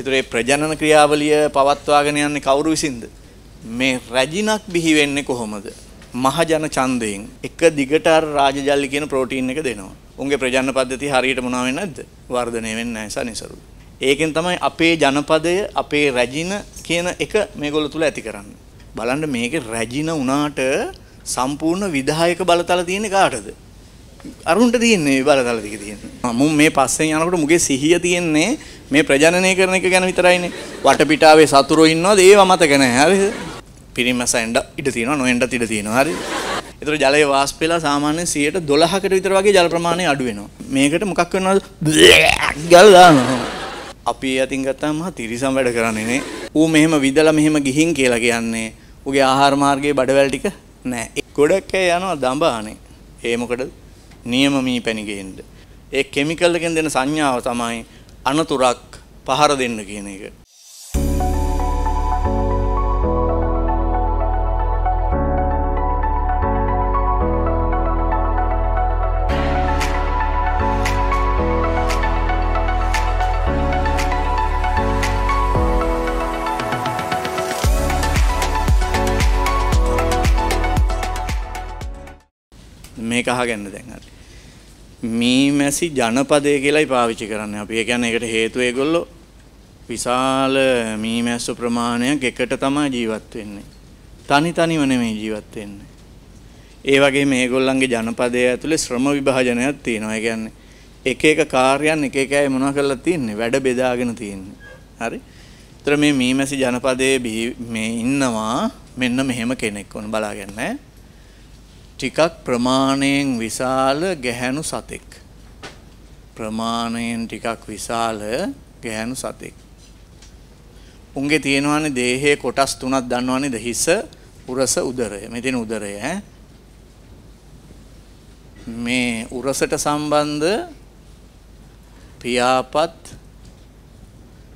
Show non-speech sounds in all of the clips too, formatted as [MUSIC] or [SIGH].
ඒතරේ ප්‍රජනන ක්‍රියාවලිය පවත්වාගෙන යන්නේ කවුරු විසින්ද? මේ රැජිනක් බිහි වෙන්නේ කොහොමද? මහජන ඡන්දයෙන් එක දිගට අර රාජජල්ලි කියන ප්‍රෝටීන් එක දෙනවා. උන්ගේ ප්‍රජනන පද්ධතිය හරියට මොනවා වෙන්නේ නැද්ද? වර්ධනය වෙන්නේ නැහැ සනිසරු. ඒකෙන් තමයි අපේ ජනපදය අපේ රැජින කියන එක මේගොල්ලෝ තුල ඇති කරන්නේ. බලන්න මේකේ රැජින උනාට සම්පූර්ණ විධායක බලතල තියෙන්නේ කාටද? අරුන්ට තියන්නේ විබලතල දික තියෙන්නේ. මුන් මේ පස්සෙන් යනකොට මුගේ සිහිය තියෙන්නේ මේ ප්‍රජනනය කරන එක ගැන විතරයිනේ. වටපිටාවේ සතුරු ඉන්නවද ඒව මතක නැහැ. හරිද? පිරිමස ඇඬ ඉඩ තියෙනවා නොඇඬත් ඉඩ තියෙනවා. හරිද? ඒතර ජලයේ වාෂ්ප වෙලා සාමාන්‍යයෙන් 112කට විතර වගේ ජල ප්‍රමාණය අඩු වෙනවා. මේකට මොකක් වෙනවද? ගල් දානවා. අපි අතින් ගත්තාම මහා තිරිසන් වැඩ කරන්නේ නේ. ඌ මෙහෙම විදලා මෙහෙම ගිහින් කියලා කියන්නේ ඌගේ ආහාර මාර්ගයේ බඩවැල් ටික නෑ. ගොඩක් අය යනවා දඹානේ. ඒ මොකටද? නියම මී පැණිගෙන්න. ඒ කෙමිකල් එකෙන් දෙන සංඥාව තමයි අනතුරක් පහර දෙන්න කියන එක. මේක අහගන්න දැන් හරි. මීමැසි ජනපදය කියලායි පාවිච්චි කරන්න අපි ඒ කියන්නේ ඒකට හේතුව ඒගොල්ලෝ විශාල මීමැස්සු ප්‍රමාණයක් එකට තමයි ජීවත් වෙන්නේ. තනි තනිව නෙමෙයි ජීවත් වෙන්නේ. ඒ වගේ මේගොල්ලන්ගේ ජනපදය ඇතුලේ ශ්‍රම විභාජනයක් තියෙනවා. ඒ කියන්නේ එක එක කාර්යයන් එක එක අය මොනවා කරලා තින්නේ වැඩ බෙදාගෙන තින්නේ. හරි? ඒතර මේ මීමැසි ජනපදයේ මේ ඉන්නවා මෙන්න මෙහෙම කෙනෙක් වුණ බලාගන්න ඈ. ටිකක් ප්‍රමාණයෙන් විශාල ගැහැණු සතෙක්. ප්‍රමාණයෙන් ටිකක් විශාල ගැහැණු සතෙක්. උන්ගේ තියෙනවානේ දේහයේ කොටස් තුනක් දන්නවනේද හිස, උරස, උදරය. මෙතන උදරය ඈ. මේ උරසට සම්බන්ධ පියාපත්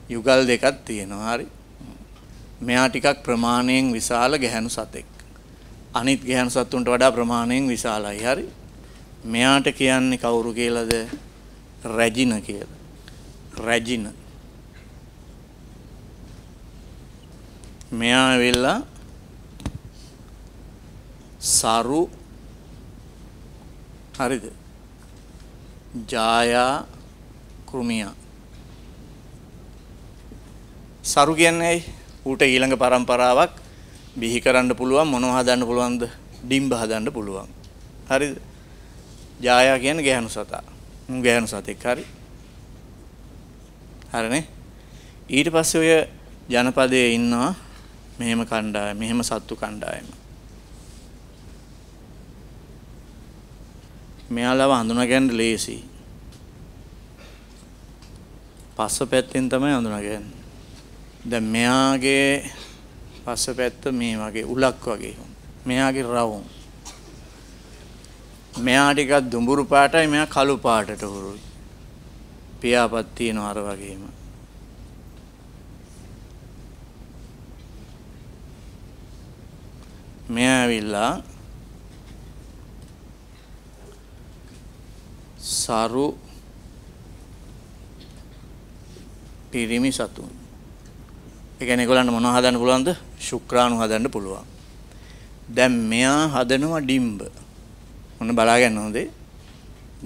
යුගල් දෙකක් තියෙනවා. හරි. මෙයා ටිකක් ප්‍රමාණයෙන් විශාල ගැහැණු සතෙක්. අනිත් ගැහැණු සත්තුන්ට වඩා ප්‍රමාණයෙන් විශාලයි. හරි. මෙයාට කියන්නේ කවුරු කියලාද? රැජින කියලා. රැජින. මෙයා වෙලා සරු හරිද? ජායා කෘමියා. සරු කියන්නේ ඇයි? ඌට ඊළඟ પરම්පරාවක් බිහි කරන්න පුළුවන් මොනව හදන්න පුළුවන්ද? ඩිම්බ හදන්න පුළුවන්. හරිද? ජායා කියන්නේ ගැහණු සතා. මු ගැහණු සතෙක් හරි. හරිනේ? ඊට පස්සේ ඔය ජනපදයේ ඉන්නවා මෙහෙම කණ්ඩායම, මෙහෙම සත්තු කණ්ඩායම. මෙයාලව හඳුනාගන්න ලේසි. පස්ස පැත්තෙන් තමයි හඳුනාගන්නේ. දැන් මෙයාගේ පස්ස පැත්ත මේ වගේ උලක් වගේ මෙයාගේ රවුම් මෙයා ටිකක් දුඹුරු පාටයි මෙයා කළු පාටට හුරුයි. පියාපත් තියෙනවා අර වගේම. මෙයා ඇවිල්ලා සරු පිරිමි සතුන්. ඒ කියන්නේ ඒගොල්ලන්ට මොනව හදන්න පුළුවන්ද? ශුක්‍රාණු හදන්න පුළුවන්. දැන් මෙයා හදනවා ඩිම්බ. ඔන්න බලා ගන්න හොඳේ.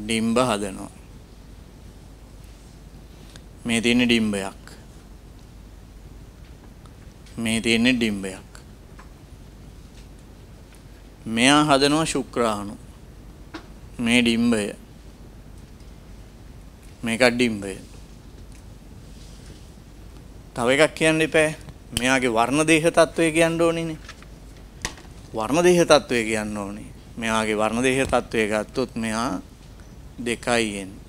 ඩිම්බ හදනවා. මේ තියෙන ඩිම්බයක්. මේ තියෙන ඩිම්බයක්. මෙයා හදනවා ශුක්‍රාණු. මේ ඩිම්බය. මේක ඩිම්බය. තව එකක් කියන්න එපෑ. මෙයාගේ වර්ණ දේහ තත්වය කියන්න ඕනේනේ. වර්ණ දේහ තත්වය කියන්න ඕනේ. මෙයාගේ වර්ණ දේහ තත්වය ගත්තොත් මෙයා දෙකයි එන්නේ.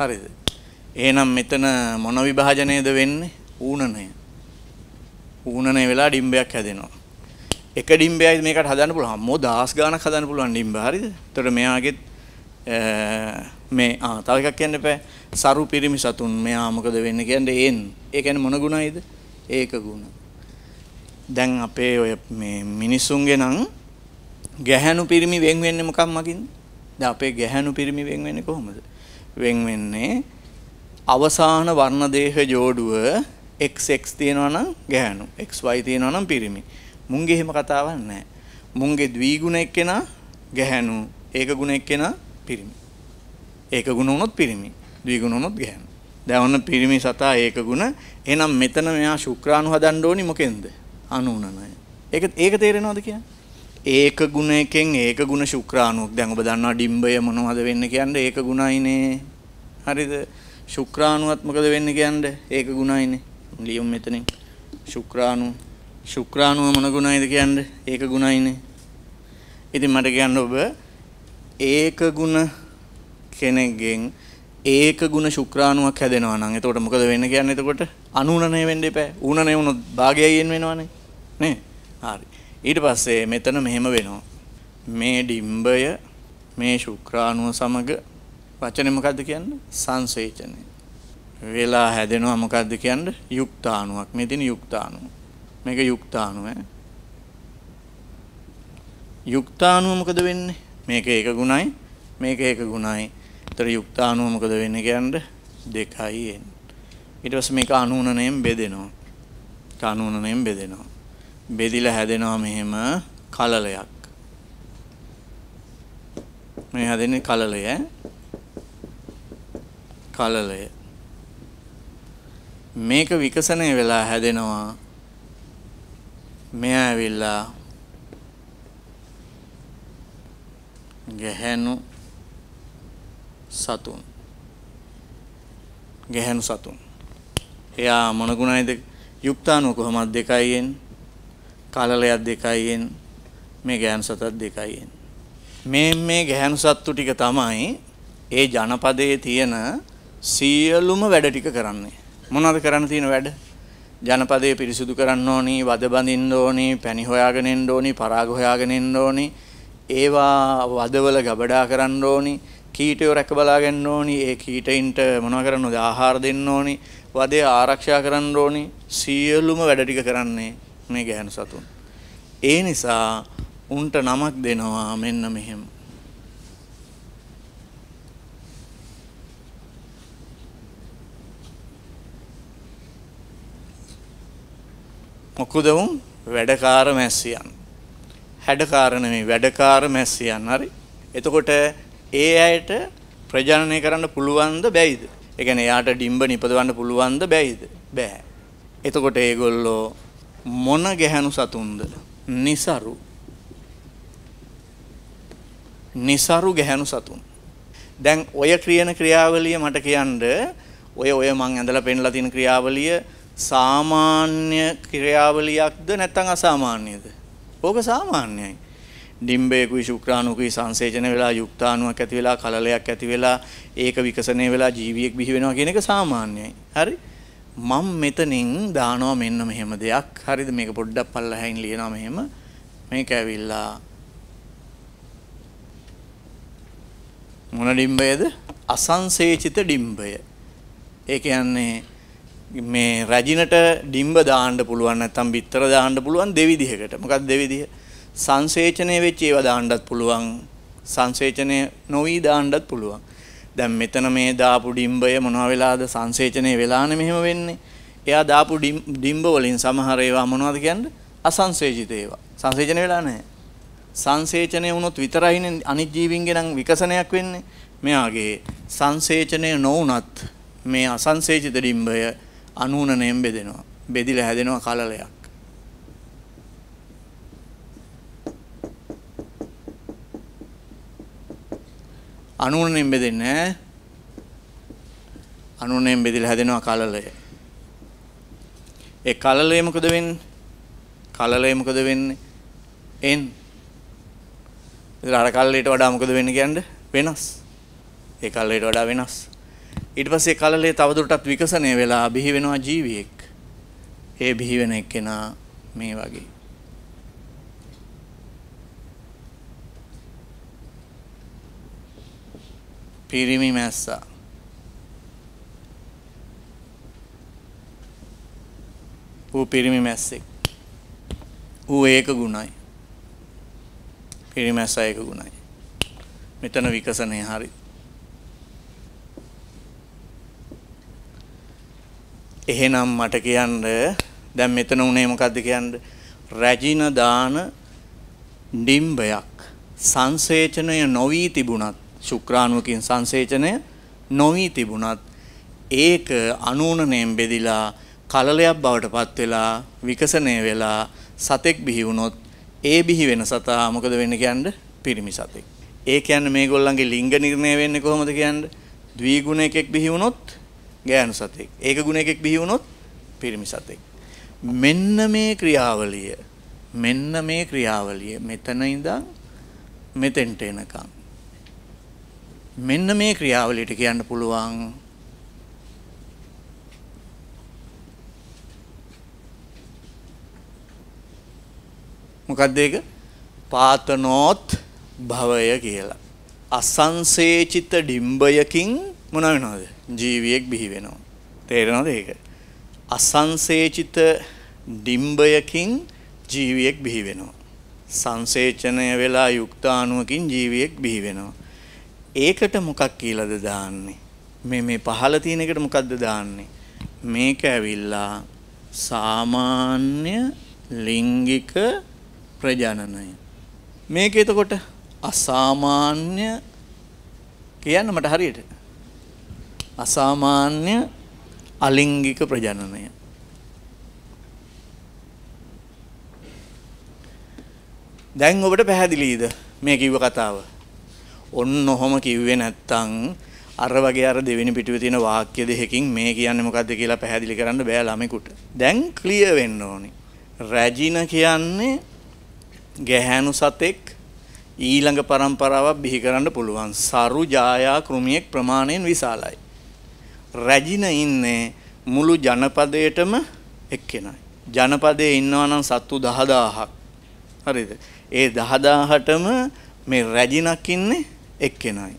හරිද? එහෙනම් මෙතන මොන විභාජනයද වෙන්නේ? ඌනනය. ඌනනය වෙලා ඩිම්බයක් හැදෙනවා. එක ඩිම්බයයි මේකට හදන්න පුළුවන්. මො දහස් ගාණක් හදන්න පුළුවන් ඩිම්බ හරිද? එතකොට මෙයාගෙත් මේ ආ තව එකක් කියන්න එපා. සරු පිරිමි සතුන් මෙයා මොකද වෙන්නේ කියන්නේ එන්. ඒ කියන්නේ මොන ගුණයිද? ඒක ගුණ. දැන් අපේ ඔය මේ මිනිස්සුන්ගේ නම් ගැහැණු පිරිමි වෙන් වෙන්නේ මොකක් මගින්ද? දැන් අපේ ගැහැණු පිරිමි වෙන් වෙන්නේ කොහොමද? වෙන් වෙන්නේ අවසාන වර්ණ දේහ جوړුව XX තියෙනවා නම් ගැහැණු, XY තියෙනවා නම් පිරිමි. මුන්ගේ එහෙම කතාවක් නැහැ. මුන්ගේ ද්විගුණ එක්කෙනා ගැහැණු, ඒක ගුණ එක්කෙනා පිරිමි. ඒක ගුණ වුණොත් පිරිමි, ද්විගුණ වුණොත් ගැහැණු. දැන් ඔන්න පිරිමි සතා ඒක ಗುಣ. එහෙනම් මෙතන මෙයා ශුක්‍රාණු හදන්න ඕනි මොකෙන්ද? අනුනනය. ඒක ඒක තේරෙනවද කියන්නේ? ඒක ගුණයකින් ඒක ගුණ ශුක්‍රාණුක්. දැන් ඔබ දන්නවා ඩිම්බය මොනවද වෙන්නේ කියන්නේ ඒක ගුණයිනේ. හරිද? ශුක්‍රාණුවත් මොකද වෙන්නේ කියන්නේ? ඒක ගුණයිනේ. ලියුම් මෙතනින්. ශුක්‍රාණු ශුක්‍රාණුව මොන ගුණයිද කියන්නේ? ඒක ගුණයිනේ. ඉතින් මට කියන්න ඔබ ඒක ගුණ කෙනෙක්ගෙන් ඒක ගුණ ශුක්‍රාණුවක් හැදෙනවා නම් එතකොට මොකද වෙන්නේ කියන්නේ එතකොට අනුනණය වෙන්න එපා. ඌනණය වුණොත් භාගයයෙන් වෙනවනේ. නේ? හරි. ඊට පස්සේ මෙතන මෙහෙම වෙනවා. මේ ඩිම්බය මේ ශුක්‍රාණුව සමග වචනේ මොකද්ද කියන්නේ? සංසේචනය. වෙලා හැදෙනවා මොකද්ද කියන්නේ? යුක්තාණුවක්. මේ තියෙන යුක්තාණුව. මේක යුක්තාණුව ඈ. යුක්තාණුව මොකද වෙන්නේ? මේක ඒක ගුණයි. මේක ඒක ගුණයි. උත්තර යුක්ත අනුව මොකද වෙන්නේ කියන්නේ 2යි n. ඊට පස්සේ මේක අනුනණයෙන් බෙදෙනවා. අනුනණයෙන් බෙදෙනවා. බෙදිලා හැදෙනවා මෙහෙම කලලයක්. මේ හැදෙන්නේ කලලය කලලය මේක විකසනය වෙලා හැදෙනවා මෙයා ඇවිල්ලා ගැහැණු සතුන් ගැහැණු සතුන් එයා මොන ගුණයිද යුක්තාණුව කොහොමද දෙකයියෙන් කලලයක් දෙකයියෙන් මේ ගැහැණු සතත් දෙකයියෙන් මේ මේ ගැහැණු සත්තු ටික තමයි ඒ ජනපදයේ තියෙන සියලුම වැඩ ටික කරන්නේ මොනවද කරන්න තියෙන වැඩ ජනපදයේ පිරිසිදු කරන්න ඕනි වද බඳින්න ඕනි පැණි හොයාගෙන එන්න ඕනි පරාග හොයාගෙන එන්න ඕනි ඒවා වදවල ගබඩා කරන්න ඕනි කීටයෝ රැක බලා ගන්න ඕනි ඒ කීටයින්ට මොනවා කරන්නද ආහාර දෙන්න ඕනි වදේ ආරක්ෂා කරන්න ඕනි සියලුම වැඩ ටික කරන්නේ මේ ගැහණු සතුන් ඒ නිසා උන්ට නමක් දෙනවා මෙන්න මෙහෙම මොකද උන් වැඩකාර මැස්සියන් හැඩකාර නෙමෙයි වැඩකාර මැස්සියන් හරි එතකොට ඒ ඇයට ප්‍රජනනය කරන්න පුළුවන්ද බැයිද? ඒ කියන්නේ එයාට ඩිම්බ නිපදවන්න පුළුවන්ද බැයිද? බෑ. එතකොට ඒගොල්ලෝ මොන ගැහණු සතුන්ද? નિසරු. નિසරු ගැහණු සතුන්. දැන් ඔය ක්‍රියන ක්‍රියාවලිය මට කියන්න ඔය ඔය මං ඇඳලා පෙන්ලා තියෙන ක්‍රියාවලිය සාමාන්‍ය ක්‍රියාවලියක්ද නැත්නම් අසාමාන්‍යද? ඕක සාමාන්‍යයි. ඩිම්බේකුයි ශුක්‍රාණුකුයි සංසේචන වෙලා යුක්තාණුවක් ඇති වෙලා කලලයක් ඇති වෙලා ඒක විකසනය වෙලා ජීවියෙක් බිහි වෙනවා කියන එක සාමාන්‍යයි. හරි? මම මෙතනින් දානවා මෙන්න මෙහෙම දෙයක්. හරිද? මේක පොඩ්ඩක් පල්ලහැයින් ලියනවා මෙහෙම. මේක ඇවිල්ලා මොන ඩිම්බයද? අසංසේචිත ඩිම්බය. ඒ කියන්නේ මේ රැජිනට ඩිම්බ දාන්න පුළුවන් නැත්නම් බිත්තර දාන්න පුළුවන් දෙවිදිහකට. මොකක්ද දෙවිදිහ? සංසේචනය වෙච්ච ඒවා දාන්නත් පුළුවන් සංසේචනය නොවි දාන්නත් පුළුවන් දැන් මෙතන මේ දාපු ඩිම්බය මොනවා වෙලාද සංසේචනය වෙලානේ මෙහෙම වෙන්නේ එයා දාපු ඩිම්බ වලින් සමහර ඒවා මොනවද කියන්නේ අසංසේචිත ඒවා සංසේචනය වෙලා නැහැ සංසේචනය වුණොත් විතරයිනේ අනිත් ජීවීන්ගේ නම් විකසනයක් වෙන්නේ මෙයාගේ සංසේචනය නොවුනත් මේ අසංසේචිත ඩිම්බය අනුනණයෙන් බෙදෙනවා බෙදිලා හැදෙනවා කලලයක් අනුනෙන් බෙදෙන්න අනුනෙන් බෙදිලා හැදෙනවා කලලය. ඒ කලලය මොකද වෙන්නේ? කලලය මොකද වෙන්නේ? n. ඒතර අර කලලයට වඩා මොකද වෙන්නේ කියන්නේ? වෙනස්. ඒ කලලයට වඩා වෙනස්. ඊට පස්සේ කලලය තවදුරටත් විකසණය වෙලා බිහි වෙනවා ජීවියෙක්. ඒ බිහි වෙන එක්කෙනා මේ වගේ පිරිමි මැස්සා ඌ පිරිමි මැස්සෙක් ඌ ඒක ගුණයි පිරිමැස්ස ඒක ගුණයි මෙතන විකසනය හරි එහෙනම් මට කියන්න දැන් මෙතන උනේ මොකද්ද කියන්න රැජින දාන ඩිම්බයක් සංසේචනය නොවී තිබුණත් ශුක්‍රාණුවකින් සංසේචනය නොවී තිබුණත් ඒක අනූනණයෙන් බෙදිලා කලලයක් බවට පත් වෙලා විකසණය වෙලා සතෙක් බිහි වුණොත් ඒ බිහි වෙන සතා මොකද වෙන්නේ කියන්නේ පිරිමි සතෙක්. ඒ කියන්නේ මේගොල්ලන්ගේ ලිංග නිර්ණය වෙන්නේ කොහොමද කියන්නේ ද්විගුණයකෙක් බිහි වුණොත් ගෑනු සතෙක්. ඒක ගුණයකෙක් බිහි වුණොත් පිරිමි සතෙක්. මෙන්න මේ ක්‍රියාවලිය මෙන්න මේ ක්‍රියාවලිය මෙතන ඉඳන් මෙතෙන්ට එනකම් මෙන්න මේ ක්‍රියාවලියට කියන්න පුළුවන් මොකක්ද ඒක පාතනෝත් භවය කියලා අසංසේචිත ඩිම්බයකින් මොන වෙනවද ජීවියෙක් බිහි වෙනවා තේරෙනවද ඒක අසංසේචිත ඩිම්බයකින් ජීවියෙක් බිහි වෙනවා සංසේචනය වෙලා යුක්තාණුවකින් ජීවියෙක් බිහි වෙනවා ඒකට මොකක් කියලාද දාන්නේ? මේ මේ පහළ තියෙන එකට මොකද්ද දාන්නේ? මේක ඇවිල්ලා සාමාන්‍ය ලිංගික ප්‍රජනනය. මේක එතකොට අසාමාන්‍ය කියන්න මට හරියට. අසාමාන්‍ය අලිංගික ප්‍රජනනය. දැන් ඔබට පැහැදිලිද මේ කිව්ව කතාව? ඔන්න ඔහොම කිව්වේ නැත්තම් අර වගේ අර දෙවෙනි පිටුවේ තියෙන වාක්‍ය දෙකකින් මේ කියන්නේ මොකද්ද කියලා පැහැදිලි කරන්න බෑ ළමෙකුට. දැන් ක්ලියර් වෙන්න ඕනේ. රැජින කියන්නේ ගැහැණු සතෙක් ඊළඟ પરම්පරාවක් බිහි කරන්න පුළුවන්. සරු ජායා කෘමියෙක් ප්‍රමාණයෙන් විශාලයි. රැජින ඉන්නේ මුළු ජනපදයටම එක්කෙනයි. ජනපදයේ ඉන්නවා නම් සත්තු 10000ක්. හරිද? ඒ 10000ටම මේ රැජිනක් ඉන්නේ එක්කෙනයි.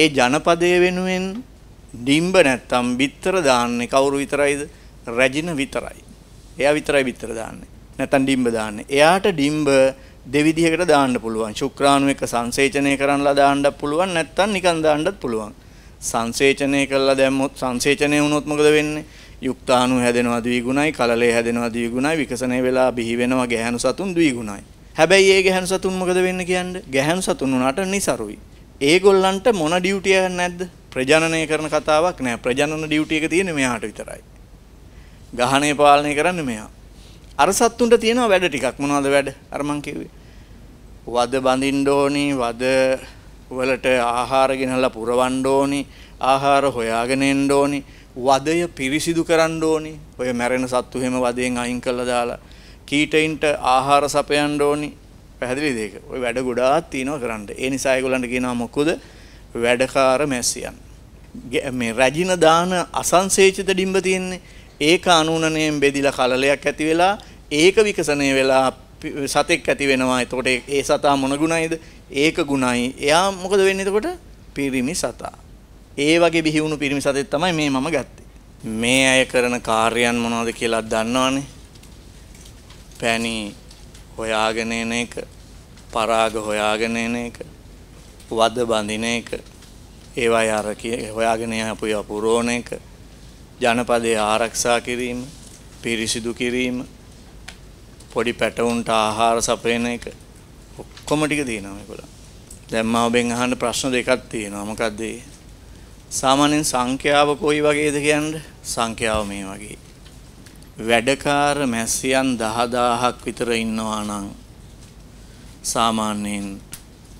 ඒ ජනපදය වෙනුවෙන් ඩිම්බ නැත්තම් බිත්තර දාන්නේ කවුරු විතරයිද? රැජින විතරයි. එයා විතරයි බිත්තර දාන්නේ. නැත්තම් ඩිම්බ දාන්නේ. එයාට ඩිම්බ දෙවිදිහකට දාන්න පුළුවන්. ශුක්‍රාණු එක සංසේචනය කරන්නලා දාන්නත් පුළුවන් නැත්තම් නිකන් දාන්නත් පුළුවන්. සංසේචනය කළා දැම්මොත් සංසේචනය වුණොත් මොකද වෙන්නේ? යුක්තාණු හැදෙනවා ද්විගුණයි, කලලේ හැදෙනවා ද්විගුණයි, විකසණය වෙලා බිහි වෙනවා ගැහැණු සතුන් ද්විගුණයි. හැබැයි ඒ ගැහැණු සතුන් මොකද වෙන්නේ කියන්නේ? ගැහැණු සතුන් උනාට નિසරුයි. ඒගොල්ලන්ට මොන ඩියුටිය නැද්ද ප්‍රජනනය කරන කතාවක් නෑ ප්‍රජනන ඩියුටිය එක තියෙන මෙයාට විතරයි. ගහනය පාලනය කරන්න මෙයා. අර සත්තුන්ට තියෙනවා වැඩ ටිකක් මොනවද වැඩ අරමං කිව්වේ. වද බඳින්න ඕනි වද වලට ආහාර ගෙනල්ලා පුරවන්න ඕනි ආහාර හොයාගෙන එන්න ඕනි වදය පිරිසිදු කරන්න ඕනි ඔය මැරෙන සත්තු හැම වදයෙන් අයින් කළා දාලා කීටයින්ට ආහාර සපයන්න ඕනි පැහැදිලි දෙක ඔය වැඩ ගොඩාක් තියෙනවා කරන්න ඒ නිසා ඒගොල්ලන්ට කියනවා මොකද වැඩකාර මැස්සියන් මේ රජින දාන අසංසේචිත ඩිම්බ තියෙන්නේ ඒක අනුනණයෙන් බෙදිලා කලලයක් ඇති වෙලා ඒක විකසණය වෙලා සතෙක් ඇති වෙනවා එතකොට ඒ සතා මොන ගුණයිද ඒක ගුණයි එයා මොකද වෙන්නේ එතකොට පිරිමි සතා ඒ වගේ බිහි වුණු පිරිමි සතෙක් තමයි මේ මම ගත්තේ මේ අය කරන කාර්යයන් මොනවද කියලා දන්නවනේ පැණි හොයාගෙන එන එක පරාග හොයාගෙන එන එක වද බඳින එක ඒවයි අර හොයාගෙන යපු අපුරෝණ එක ජනපදයේ ආරක්ෂා කිරීම පිරිසිදු කිරීම පොඩි පැටවුන්ට ආහාර සපයන එක ඔක්කොම ටික තියෙනවා මේගොල්ලන්. දැන් මම ඔබෙන් අහන්න ප්‍රශ්න දෙකක් තියෙනවා. මොකක්ද ඒ? සාමාන්‍යයෙන් සංඛ්‍යාව කොයි වගේද කියන්නේ? සංඛ්‍යාව මේ වගේ. වැඩකාර මැස්සියන් දහදාහක් විතර ඉන්නවා නම් සාමාන්‍යයෙන්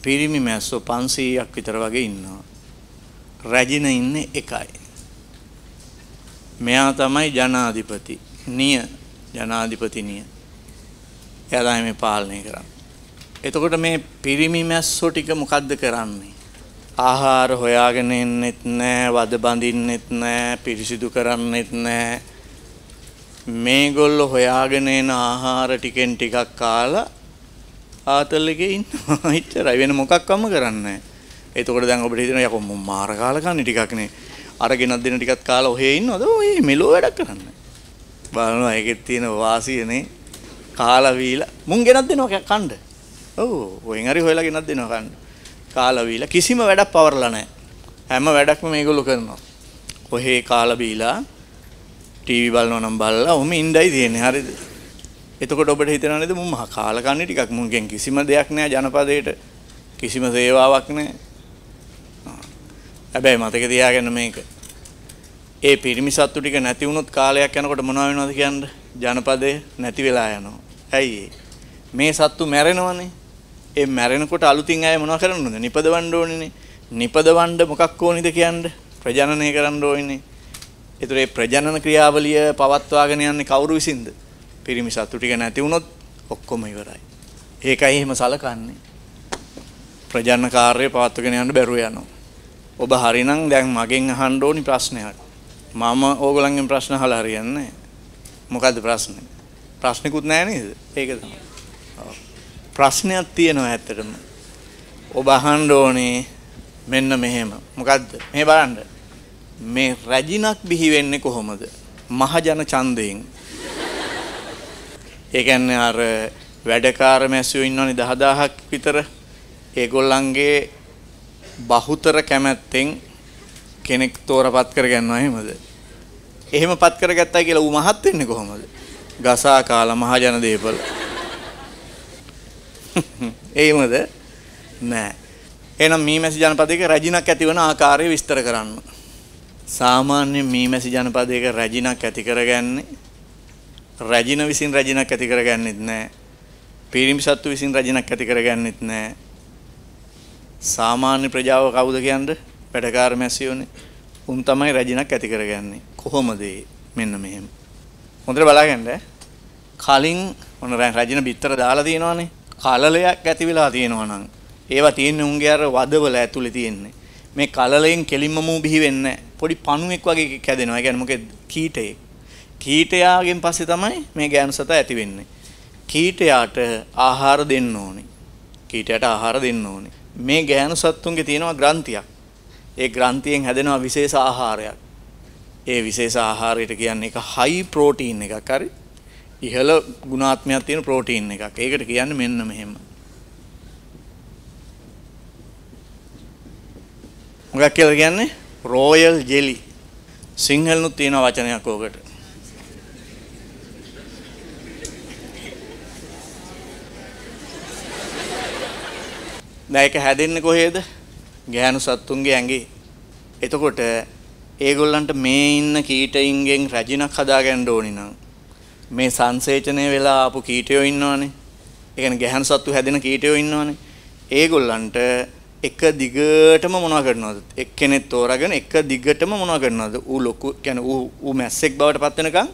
පිරිමි මැස්සෝ පන්සීයක් විතර වගේ ඉන්නවා. රැජින ඉන්න එකයි. මෙයා තමයි ජනාධිපති නිය ජනාධිපතිනිය යදා මේ පාලනය කරන්න. එතකොට මේ පිරිමි මැස්සෝ ටික මොකක්ද කරන්නේ. ආහාර හොයාගෙන එන්නෙත් නෑ වද බඳින්නෙත් නෑ පිරිසිදු කරන්නෙත් නෑ මේගොල්ලෝ හොයාගෙන එන ආහාර ටිකෙන් ටිකක් කාලා ආතල් එකේ ඉන්නවා. [LAUGHS] ඉච්චරයි වෙන මොකක්වම කරන්නේ නැහැ. එතකොට දැන් ඔබට හිතෙනවා යකෝ මම මාර කාලා කන්නේ ටිකක්නේ. අරගෙන දෙන ටිකක් කාලා ඔහේ ඉන්නවද? ඔය මෙලෝ වැඩක් කරන්නේ. බලනවා ඒකෙත් තියෙන වාසියනේ. කාලා වීලා මුන් ගෙනත් දෙනවා කන්න. ඔව් ඔයෙන් හරි හොයලා ගෙනත් දෙනවා කන්න. කාලා වීලා කිසිම වැඩක් පවරලා නැහැ. හැම වැඩක්ම මේගොල්ලෝ කරනවා. ඔහේ කාලා බීලා ටීවී බලනවා නම් බලලා ඔහම ඉඳයි තියෙන්නේ හරිද එතකොට ඔබට හිතෙනව නේද මම කාලකන්ණි ටිකක් මුන්ගෙන් කිසිම දෙයක් නෑ ජනපදයට කිසිම සේවාවක් නෑ හැබැයි මතක තියාගන්න මේක ඒ පිරිමි සත්තු ටික නැති වුණොත් කාලයක් යනකොට මොනවා වෙනවද කියන්න ජනපදේ නැති වෙලා යනවා ඇයි මේ සත්තු මැරෙනවනේ ඒ මැරෙනකොට අලුතින් අය මොනවා කරන්නද නිපදවන්න ඕනේනේ නිපදවන්න මොකක් ඕනිද කියන්න ප්‍රජනනය කරන්න ඕනේ ඒතරේ ප්‍රජනන ක්‍රියාවලිය පවත්වාගෙන යන්නේ කවුරු විසින්ද? පිරිමි සත්තු ටික නැති වුණොත් ඔක්කොම ඉවරයි. ඒකයි එහෙම සලකන්නේ. ප්‍රජනන කාර්යය පවත්වාගෙන යන්න බැරුව යනවා. ඔබ හරිනම් දැන් මගෙන් අහන්න ඕනි ප්‍රශ්නයක්. මම ඕගොල්ලන්ගෙන් ප්‍රශ්න අහලා හරියන්නේ මොකද්ද ප්‍රශ්නේ? ප්‍රශ්නිකුත් නැහැ නේද? ඒක තමයි. ප්‍රශ්නයක් තියෙනවා ඇත්තටම. ඔබ අහන්න ඕනේ මෙන්න මෙහෙම. මොකද්ද? මේ බලන්න. මේ රැජිනක් බිහි වෙන්නේ කොහොමද? මහජන ඡන්දයෙන්. ඒ කියන්නේ අර වැඩකාර මැසියෝ ඉන්නවනේ 10000ක් විතර. ඒගොල්ලන්ගේ බහුතර කැමැත්තෙන් කෙනෙක් තෝරපත් කරගන්නවා එහෙමද? එහෙම පත් කරගත්තා කියලා ඌ මහත් වෙන්නේ කොහොමද? ගසා කාලා මහජන දේපල. එහෙමද? නෑ. එහෙනම් මේ මැසි ජනපදයක රැජිනක් ඇතිවන ආකාරය විස්තර කරන්න. සාමාන්‍ය මීමැසි ජනපදයක රැජිනක් ඇති කරගන්නේ රැජින විසින් රැජිනක් ඇති කරගන්නෙත් නැහැ. පිරිමි සත්තු විසින් රැජිනක් ඇති කරගන්නෙත් නැහැ. සාමාන්‍ය ප්‍රජාව කවුද කියන්නේ? වැඩකාර මැසියෝනේ. උන් තමයි රැජිනක් ඇති කරගන්නේ. කොහොමද මෙන්න මෙහෙම. හොඳට බලාගන්න. කලින් ඔන්න රැජින බිත්තර දාලා තියෙනවානේ. කලලයක් ඇති වෙලා තියෙනවා නම් ඒවා තියෙන්නේ උන්ගේ අර වදවල ඇතුලේ තියෙන්නේ. මේ කලලෙන් කෙලින්ම මූ බිහි වෙන්නේ පොඩි පණුවෙක් වගේ කැදෙනවා. ඒ කියන්නේ මොකද කීටේ. කීටයාගෙන් පස්සේ තමයි මේ ගෑනු සතා ඇති වෙන්නේ. කීටයාට ආහාර දෙන්න ඕනේ. කීටයට ආහාර දෙන්න ඕනේ. මේ ගෑනු සත්තුන්ගේ තියෙනවා ග්‍රන්ථියක්. ඒ ග්‍රන්ථියෙන් හැදෙනවා විශේෂ ආහාරයක්. ඒ විශේෂ ආහාරයට කියන්නේ එක හයි ප්‍රෝටීන් එකක් හරි. ඉහළ ගුණාත්මයක් තියෙන ප්‍රෝටීන් එකක්. ඒකට කියන්නේ මෙන්න මෙහෙම. මොකක් කියලා කියන්නේ රෝයල් ජෙලි සිංහලනුත් තියෙන වචනයක් ඕකට දැන් ඒක හැදෙන්නේ කොහේද ගෑනු සත්තුන්ගේ ඇඟේ එතකොට ඒගොල්ලන්ට මේ ඉන්න කීටයින්ගෙන් රැජිනක් හදාගන්න ඕනි නම් මේ සංසේචනය වෙලා ආපු කීටයෝ ඉන්නවනේ ඒ කියන්නේ ගැහණු සත්තු හැදෙන කීටයෝ ඉන්නවනේ ඒගොල්ලන්ට එක දිගටම මොනවා කරනවද එක්කෙනෙක් තෝරාගෙන එක දිගටම මොනවා කරනවද ඌ ලොකු කියන්නේ ඌ ඌ මැස්සෙක් බවට පත් වෙනකන්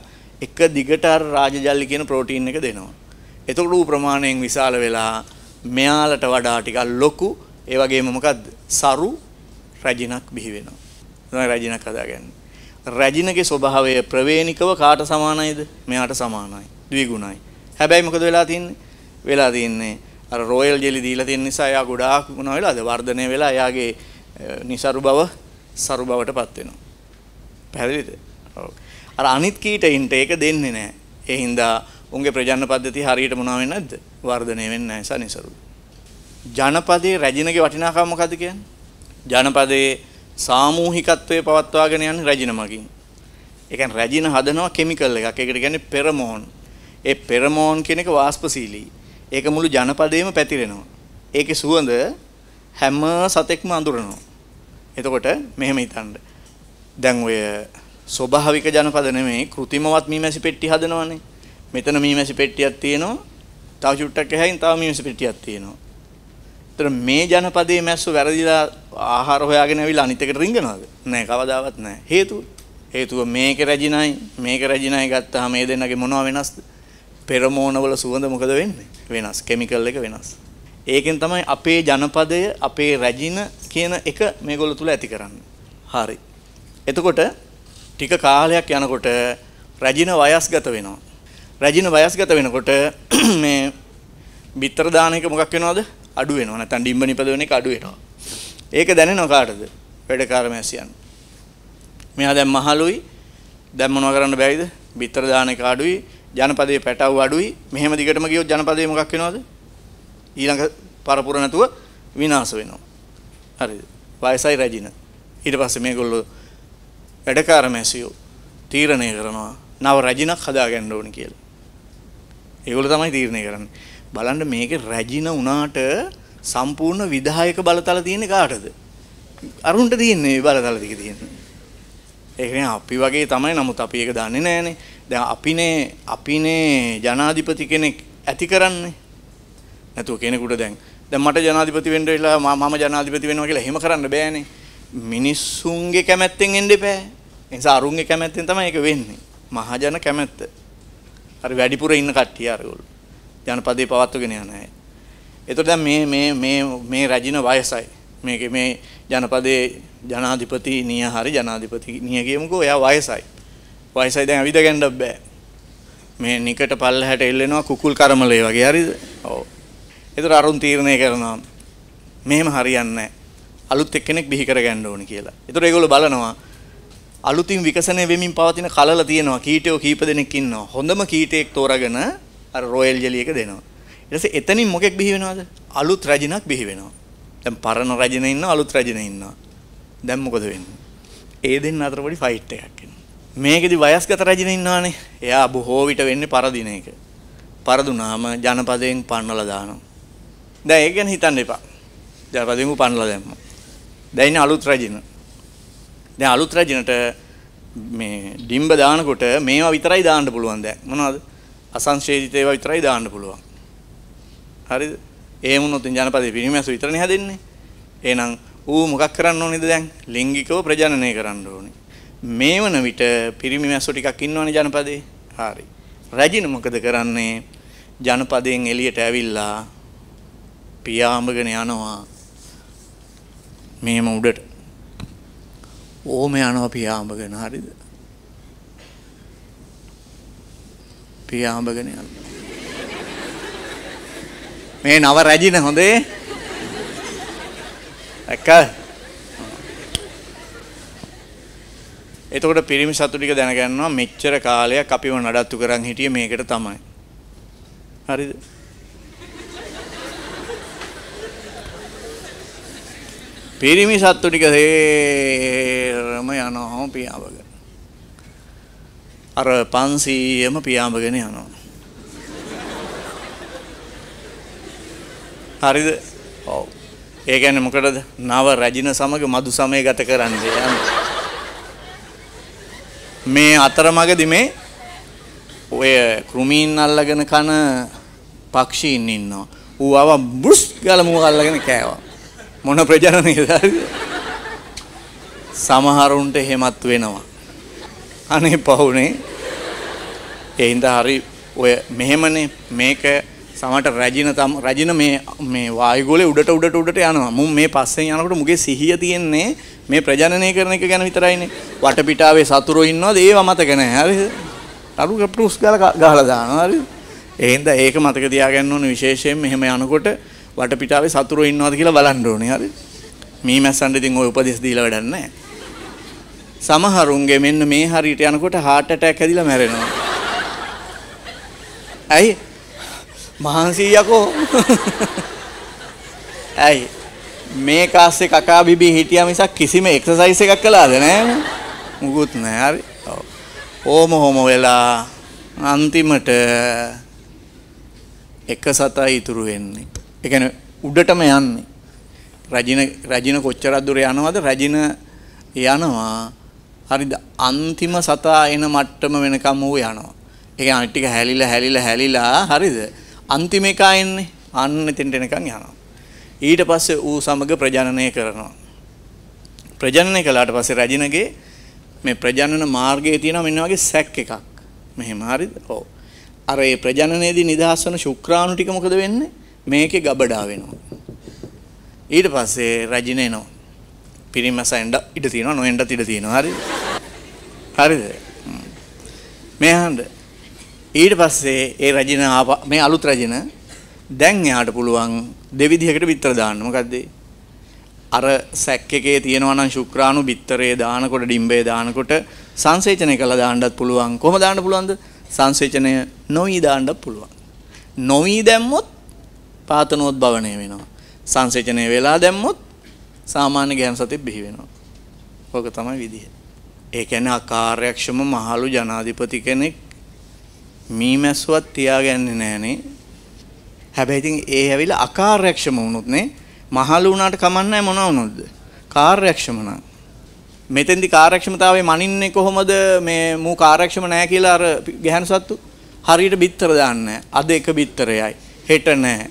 එක දිගට අර රාජජල්ලි කියන ප්‍රෝටීන් එක දෙනවා එතකොට ඌ ප්‍රමාණයෙන් විශාල වෙලා මෙයාලට වඩා ටිකක් ලොකු ඒ වගේම මොකද්ද සරු රැජිනක් බිහි වෙනවා තමයි රැජිනක් හදාගන්නේ රැජිනගේ ස්වභාවය ප්‍රවේණිකව කාට සමානයිද මෙයාට සමානයි ද්විගුණයි හැබැයි මොකද වෙලා තින්නේ වෙලා තින්නේ අර රොයල් ජෙලි දීලා තියෙන නිසා එයා ගොඩාක් මොන වෙලාද වර්ධනය වෙලා එයාගේ નિසරු බව සරු බවට පත් වෙනවා. පැහැදිලිද? ඔව්. අර අනිත් කීටයින්ට ඒක දෙන්නේ නැහැ. ඒ හින්දා උන්ගේ ප්‍රජනන පද්ධතිය හරියට මොනවා වෙන්නේ නැද්ද? වර්ධනය වෙන්නේ නැහැ නිසා નિසරු. ජනපදයේ රැජිනගේ වටිනාකම මොකද්ද කියන්නේ? ජනපදයේ සාමූහිකත්වයේ පවත්වාගෙන යන රැජින මගින්. ඒ කියන්නේ රැජින හදනවා කිමිකල් එකක්. ඒකට කියන්නේ පෙරමෝන්. ඒ පෙරමෝන් කියන එක වාෂ්පශීලී. ඒක මුළු ජනපදයේම පැතිරෙනවා. ඒකේ සුවඳ හැම සතෙක්ම අඳුරනවා. එතකොට මෙහෙම හිතන්න. දැන් ඔය ස්වභාවික ජනපද නෙමෙයි કૃතිමවත් මීමැසි පෙට්ටි හදනවනේ. මෙතන මීමැසි පෙට්ටියක් තියෙනවා. තව චුට්ටක් ඇහැයින් තව මීමැසි පෙට්ටියක් තියෙනවා. ඒතර මේ ජනපදයේ මැස්සෝ වැරදිලා ආහාර හොයාගෙන ඇවිල්ලා අනිත් එකට රිංගනවද? නෑ කවදාවත් නෑ. හේතුව හේතුව මේක රැජිනයි මේක රැජිනයි ගත්තාම මේ දෙන්නගේ මොනවා වෙනස්ද? පෙරමෝනවල සුවඳ මොකද වෙන්නේ? වෙනස්. කිමිකල් එක වෙනස්. ඒකෙන් තමයි අපේ ජනපදය, අපේ රැජින කියන එක මේගොල්ලෝ තුල ඇති කරන්නේ. හරි. එතකොට ටික කාලයක් යනකොට රැජින වයස්ගත වෙනවා. රැජින වයස්ගත වෙනකොට [CLEARS THROAT] මේ බිත්තර දාන එක මොකක් වෙනවද? අඩු වෙනවා. නැත්නම් ඩිම්බ නිපද වෙන එක අඩු වෙනවා. ඒක දැනෙනවා කාටද? වැඩකාර මැසියන්. මෙයා දැන් මහලුයි. දැන් මොනව කරන්න බැයිද? බිත්තර දාන එක අඩුයි. ජනපදයේ පැටවු අඩුයි මෙහෙම දිගටම ගියොත් ජනපදයේ මොකක් වෙනවද ඊළඟ පරපුර නැතුව විනාශ වෙනවා හරිද වයසයි රැජින ඊට පස්සේ මේගොල්ලෝ වැඩකාර මැසියෝ තීරණය කරනවා නව රැජිනක් හදාගන්න ඕන කියලා ඒගොල්ලෝ තමයි තීරණය කරන්නේ බලන්න මේකේ රැජින උනාට සම්පූර්ණ විධායක බලතල තියෙන්නේ කාටද අරුන්ට තියෙන්නේ බලතල ටික තියෙන්නේ ඒකන අපි වගේ තමයි නමුත් අපි ඒක දන්නේ නෑනේ දැ අපිනේ අපිනේ ජනාධිපති කෙනෙක් ඇති කරන්නේ නැතුව කෙනෙකුට දැන් දැ මට ජනාධිපති වෙන්ඩ වෙලා මම ජනාධිපති වෙනවා කියලා හෙම කරන්න බෑනේ මිනිස්සුන්ගේ කැමැත්තෙන් එන්ඩ පෑ එනිසා අරුන්ගේ කැමැත්තෙන් තමයි ඒක වෙන්නේ මහජන කැමැත්ත හරි වැඩිපුර ඉන්න කට්ටිය අරගොල් ජනපදේ පවත්වගෙන යනයි එතකොට දැන් මේ මේ මේ මේ රජින වයසයි මේක මේ ජනපදයේ ජනාධිපති නිය හරි ජනාධිපති නිය කියමුකෝ එයා වයසයි. වයසයි දැන් ඇවිද ගන්නත් බෑ. මේ නිකට පල්ලහැට එල්ලෙනවා කුකුල් කරමලේ වගේ හරිද? ඔව්. ඒතර අරුන් තීරණය කරනවා මෙහෙම හරියන්නේ අලුත් එක්කෙනෙක් බිහි කරගන්න ඕනේ කියලා. ඒතර ඒගොල්ලෝ බලනවා අලුතින් විකසනය වෙමින් පවතින කලල තියෙනවා කීටයෝ කීප දෙනෙක් ඉන්නවා. හොඳම කීටයෙක් තෝරාගෙන අර රොයල් ජෙලි එක දෙනවා. ඊට පස්සේ එතනින් මොකෙක් බිහි වෙනවද? අලුත් රජිනක් බිහි වෙනවා. දැන් පරණ රජින ඉන්නවා අලුත් රජින ඉන්නවා. දැන් මොකද වෙන්නේ? ඒ දෙන්න අතර පොඩි ෆයිට් එකක් එනවා. මේකෙදි වයස්ගත රජින ඉන්නවානේ. එයා බොහෝ විට වෙන්නේ පරදින එක. පරදුනාම ජනපදයෙන් පන්නලා දානවා. දැන් ඒක ගැන හිතන්න එපා. ජනපදයෙන් පන්නලා දැම්මා. දැන් ඉන්නේ අලුත් රජින. දැන් අලුත් රජිනට මේ ඩිම්බ දානකොට මේවා විතරයි දාන්න පුළුවන් දැන්. මොනවද? අසංශේෂිත ඒවා විතරයි දාන්න පුළුවන්. හරිද? ඒ වුණොත් ජනපදයේ පිරිමැස විතරනේ හැදෙන්නේ. එහෙනම් ඌ මොකක් කරන්න ඕනේද දැන්? ලිංගිකව ප්‍රජනනය කරන්න ඕනේ. මේ වන විට පිරිමි මැස්සෝ ටිකක් ඉන්නවනේ ජනපදයේ. හරි. රජින මොකද කරන්නේ? ජනපදයෙන් එළියට ඇවිල්ලා පියාඹගෙන යනවා. මෙහෙම උඩට. ඕම යනවා පියාඹගෙන හරිද? පියාඹගෙන යනවා. මේ නව රැජින හොඳේ දැක්ක එතකොට පිරිමි සතු ටික දැනගන්නවා මෙච්චර කාලයක් අපිව නඩත්තු කරන් හිටියේ මේකට තමයි හරිද පිරිමි සත්තු ටික හේරම යනවා පියාඹගෙන අර 500ම පියාඹගෙන යනවා හරිද ඔව් ඒ කියන්නේ මොකටද නව රැජින සමග මధు සමය ගත කරන්නේ මේ අතරමඟදි මේ ඔය කෘමීන් අල්ලගෙන කන පක්ෂීන් ඉන්නවා ඌ ආව බුස් ගාලා මූ අල්ලගෙන කෑවා මොන ප්‍රජනනයේද සමහරුන්ට එහෙමත් වෙනවා අනේ පවුනේ ඒ හින්දා හරි ඔය මෙහෙමනේ මේක සමට රැජින තම රජින මේ මේ වායගෝල උඩට උඩට උඩට යනවා මුන් මේ පස්සෙන් යනකොට මුගේ සිහිය තියෙන්නේ මේ ප්‍රජනනය කරන එක ගැන විතරයිනේ වටපිටාවේ සතුරු ඉන්නවද ඒව මතක නැහැ හරිද අරු ප්‍රූස් ගාලා ගහලා දානවා හරිද එහෙනම් ඒක මතක තියාගන්න ඕනේ විශේෂයෙන් මෙහෙම යනකොට වටපිටාවේ සතුරු ඉන්නවද කියලා බලන්න ඕනේ හරිද මේ මැස්සන්ට ඉතින් ওই උපදෙස් දීලා වැඩක් නැහැ සමහරුන්ගේ මෙන්න මේ හරියට යනකොට heart attack ඇදිලා මැරෙනවා ඇයි මහන්සී යකෝ [LAUGHS] ඇයි මේ කාස්සේ කකා බිබී හිටියා මිසක් කිසිම එක්සර්සයිස් එකක් කළාද නෑ මුකුත් නෑ හරි ඕම හොම වෙලා අන්තිමට එක සතා ඉතුරු වෙන්නේ ඒ කියන්නේ උඩටම යන්නේ රජින රජින කොච්චරක් දුර යනවද රජින යනවා හරිද අන්තිම සතා එන මට්ටම වෙනකම් ඌ යනවා ඒ කියන්නේ ටික හැලිලා හැලිලා හැලිලා හරිද අන්තිම එක ආයෙන්නේ අන්න එතෙන්ට එනකන් යනවා. ඊට පස්සේ ඌ සමග ප්‍රජනනය කරනවා. ප්‍රජනනය කළාට පස්සේ රජිනගේ මේ ප්‍රජනන මාර්ගයේ තියෙන මෙන්න වගේ සැක් එකක්. මෙහෙම හරිද? ඔව්. අර ඒ ප්‍රජනනයේදී නිදහස් වෙන ශුක්‍රාණු ටික මොකද වෙන්නේ? මේකේ ගබඩා වෙනවා. ඊට පස්සේ රජින එනවා. පිරිමසෙන්ඩ ඉඩ තියෙනවා, නොඑන්ඩ ඉඩ තියෙනවා. හරිද? හරිද? මේ අහන්න ඊට පස්සේ ඒ රජින මේ අලුත් රජින දැන් එයාට පුළුවන් දෙවිධයකට බිත්තර දාන්න. මොකද්ද? අර සැක් එකේ තියෙනවා නම් ශුක්‍රාණු බිත්තරේ දානකොට ඩිම්බේ දානකොට සංසේචනය කළා දාන්නත් පුළුවන්. කොහොම දාන්න පුළුවන්ද? සංසේචනය නොවි දාන්නත් පුළුවන්. නොවි දැම්මොත් පාතනෝත් භවණය වෙනවා. සංසේචනය වෙලා දැම්මොත් සාමාන්‍ය ගැහණු සතෙක් බිහි වෙනවා. ඕක තමයි විදිහ. ඒ කියන්නේ අකාර්යක්ෂම මහලු ජනාධිපති කෙනෙක් මී මැස්සුවත් තියාගන්නේ නැහනේ. හැබැයි ඉතින් ඒ ඇවිල්ලා අකාර්යක්ෂම වුණොත් නේ මහලු වුණාට කමන්නේ මොන වුණොත්ද? කාර්යක්ෂම නම්. මෙතෙන්දි කාර්යක්ෂමතාවය මනින්නේ කොහොමද මේ මූ කාර්යක්ෂම නැහැ කියලා අර ගැහණු සත්තු හරියට බිත්තර දාන්නේ අද එක බිත්තරයයි. හෙට නැහැ.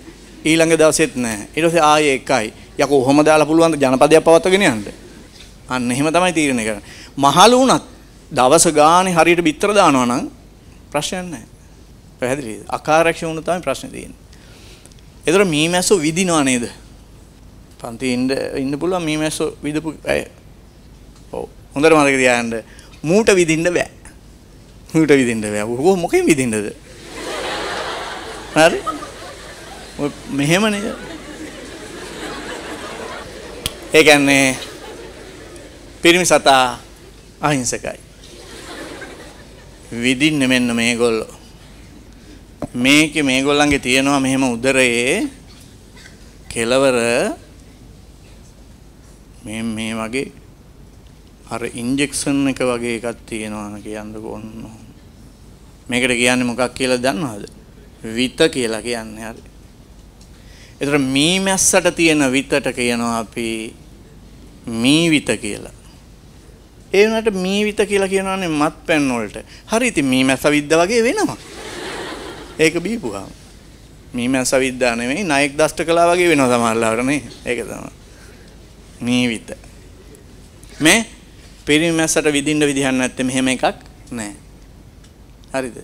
ඊළඟ දවසෙත් නැහැ. ඊට පස්සේ ආයේ එකයි. යකෝ ඔහොම දාලා පුළුවන් ද ජනපදයක් පවත්වාගෙන යන්න? අන්න එහෙම තමයි තීරණය කරන්නේ. මහලු වුණත් දවස ගානේ හරියට බිත්තර දානවා නම් ප්‍රශ්නයක් නැහැ. පැහැදිලිද? අකාර්යක්ෂම වුණොත් තමයි ප්‍රශ්නේ තියෙන්නේ. ඒතර මීමැස්සෝ විදිනවා නේද? පන්ති ඉන්න ඉන්න පුළුවන් මීමැස්සෝ විදපු අය. ඔව්. හොඳට මතක තියාගන්න. මූට විදින්න බෑ. මූට විදින්න බෑ. ඔහොම මොකෙන් විදින්නද? හරි? මෙහෙම නේද? ඒ කියන්නේ පිරිමි සතා අහිංසකයි. විඳින්න මෙන්න මේගොල්ලෝ. මේකේ මේගොල්ලන්ගේ තියෙනවා මෙහෙම උදරයේ කෙලවර මේ මේ වගේ අර ඉන්ජෙක්ෂන් එක වගේ එකක් තියෙනවා කියන්නකො ඔන්න. මේකට කියන්නේ මොකක් කියලා දන්නවද? විත කියලා කියන්නේ හරි. ඒතර මී මැස්සට තියෙන විතට කියනවා අපි මී විත කියලා. ඒ වුණාට මීවිත කියලා කියනවානේ මත්පැන් වලට. හරි ඉතින් මීමැස්සවිද්ද වගේ වෙනවා. ඒක බීපුවාම. මීමැස්සවිද්දා නෙමෙයි ණයෙක් දෂ්ට කළා වගේ වෙනවා සමහරවල්ලාට නේ. ඒක තමයි. මීවිත. මේ පිරිමැස්සට විදින්න විදිහක් නැත්තේ මෙහෙම එකක් නැහැ. හරිද?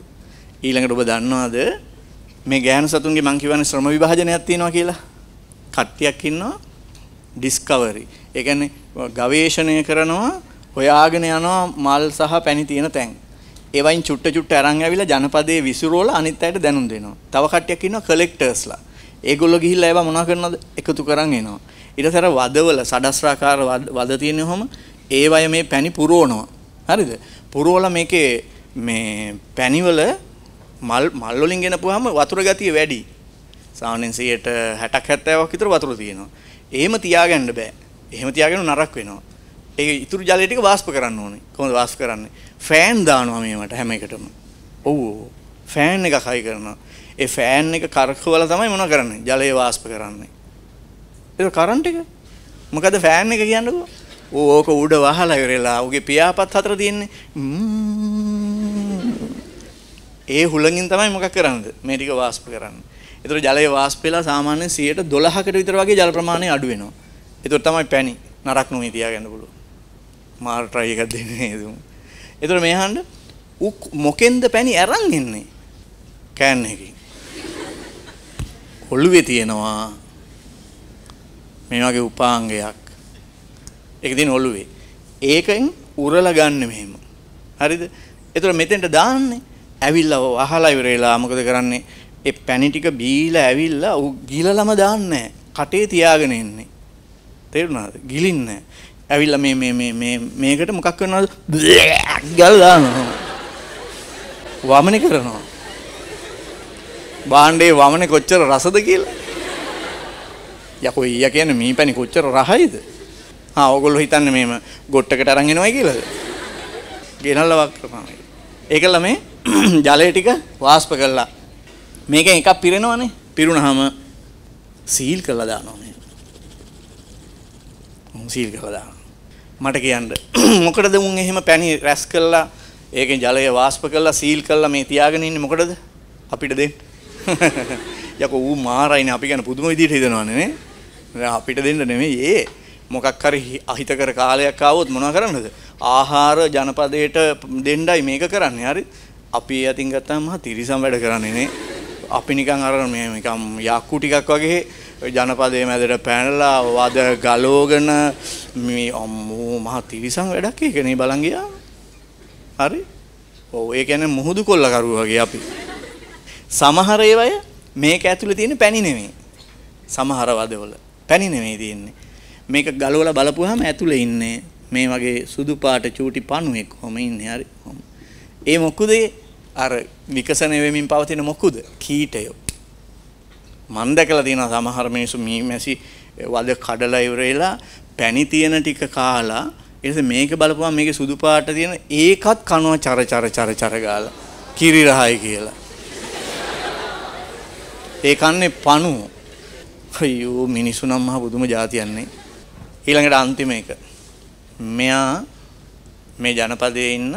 ඊළඟට ඔබ දන්නවද මේ ගෑනු සතුන්ගේ මං කියවනේ ශ්‍රම විභාජනයක් තියෙනවා කියලා? කට්ටියක් ඉන්නවා ඩිස්කවරි. ඒ කියන්නේ ගවේෂණය කරනවා හොයාගෙන යනවා මල් සහ පැණි තියෙන තැන්. ඒවයින් චුට්ට චුට්ට අරන් ඇවිල්ලා ජනපදයේ විසිරුවලා අනිත් අයට දැනුම් දෙනවා. තව කට්ටියක් ඉන්නවා කලෙක්ටර්ස්ලා. ඒගොල්ලෝ ගිහිල්ලා ඒවා මොනවා කරනවද? එකතු කරන් එනවා. ඊට සැර වදවල සඩස්රාකාර වද තියෙන හැම ඒවය මේ පැණි පුරවනවා. හරිද? පුරවලා මේකේ මේ පැණිවල මල් මල් වලින් ගෙනපුවාම වතුර ගතිය වැඩි. සාමාන්‍යයෙන් 60ක් 70ක් විතර වතුර තියෙනවා. එහෙම තියාගන්න බෑ. එහෙම තියාගෙන නරක වෙනවා. ඒ ඉතුරු ජලය ටික වාෂ්ප කරන්න ඕනේ. කොහොමද වාෂ්ප කරන්නේ? ෆෑන් දානවා මේවට හැම එකටම. ඔව් ඔව්. ෆෑන් එකක් හයි කරනවා. ඒ ෆෑන් එක කරකවලා තමයි මොනවා කරන්නේ? ජලය වාෂ්ප කරන්නේ. ඒක කරන්ට් එක. මොකද ෆෑන් එක කියන්නකෝ. ඕක උඩ වහලා ඉවරලා උගේ පියාපත් හතර තියෙන්නේ. ඒ හුලඟින් තමයි මොකක් කරන්නේ? මේ ටික වාෂ්ප කරන්නේ. ඒතර ජලය වාෂ්ප වෙලා සාමාන්‍යයෙන් 112කට විතර වගේ ජල ප්‍රමාණය අඩු වෙනවා. ඒතර තමයි පැණි නරක් නොවේ තියාගන්න පුළුවන්. මාර්ට්‍රයි එකක් දෙන්නේ දුම් එතර මේහන්ඩ උක් මොකෙන්ද පැණි ඇරන් එන්නේ කෑන් හැකින් ඔළුවේ තියෙනවා මේ වගේ උපාංගයක් එක දින ඔළුවේ ඒකෙන් උරලා ගන්න මෙහෙම හරිද එතකොට මෙතෙන්ට දාන්නේ ඇවිල්ලා අහලා ඉවරලා මොකද කරන්නේ ඒ පැණි ටික බීලා ඇවිල්ලා උ ගිලලම දාන්නේ කටේ තියාගෙන ඉන්නේ තේරුණාද ගිලින්නේ ඇවිල්ලා මේ මේ මේ මේ මේකට මොකක් වෙනවද ගල් දානවා වමන කරනවා බාණ්ඩේ වමනේ කොච්චර රසද කියලා යකෝ ඊය කියන්නේ මීපැණි කොච්චර රහයිද ආ ඕගොල්ලෝ හිතන්නේ මේම ගොට්ටකට අරන් එනවයි කියලාද ගෙනල්ලා වක් කරනවා ඒකල මේ [CLEARS THROAT] ජලය ටික වාෂ්ප කළා මේකෙන් එකක් පිරෙනවනේ පිරුණාම සීල් කළා දානවා මේ සීල් කළා දානවා මට කියන්න. [CLEARS THROAT] මොකටද උන් එහෙම පැණි රැස් කළා ඒකෙන් ජලය වාෂ්ප කළා සීල් කළා මේ තියාගෙන ඉන්නේ මොකටද? අපිට දෙන්න. [LAUGHS] යකෝ ඌ මාරයිනේ අපි ගැන පුදුම විදිහට හිතනවානේ නේ. අපිට දෙන්න නෙමෙයි ඒ. මොකක් හරි අහිතකර කාලයක් ආවොත් මොනවා කරන්නද? ආහාර ජනපදයට දෙන්නයි මේක කරන්නේ. හරි. අපි අතින් ගත්තාම තිරිසන් වැඩ කරන්නේ නේ. අපි නිකන් අර මේ නිකන් යාක්කු ටිකක් වගේ ජනපදයේ මැදට පැනලා වද ගලෝගෙන මේ අම්මෝ මහ තිරිසන් වැඩක් ඒකනේ බලන් ගියා. හරි? ඔව් ඒ කියන්නේ මුහුදු කොල්ලකරුවා වගේ අපි. සමහර ඒවය මේක ඇතුලේ තියෙන පැණි නෙමෙයි. සමහර වදවල පැණි නෙමෙයි තියෙන්නේ. මේක ගලවලා බලපුවාම ඇතුලේ ඉන්නේ මේ වගේ සුදු පාට චූටි පණුවෙක් කොහොම ඉන්නේ හරි. ඒ මොකුද අර විකසන වෙමින් පවතින මොකුද? කීටයෝ. මන් දැකලා තියෙනවා සමහර මිනිස්සු මීමැසි වද කඩලා ඉවර වෙලා පැණි තියෙන ටික කාලා ඊට මේක බලපුවම මේකේ සුදු පාට තියෙන ඒකත් කනවා චර චර චර චර ගාලා කිරි රහයි කියලා. ඒ කන්නේ පණු. අයියෝ මිනිස්සු නම් මහ බුදුම જાතියන්නේ. ඊළඟට අන්තිම එක. මෙයා මේ ජනපදයේ ඉන්න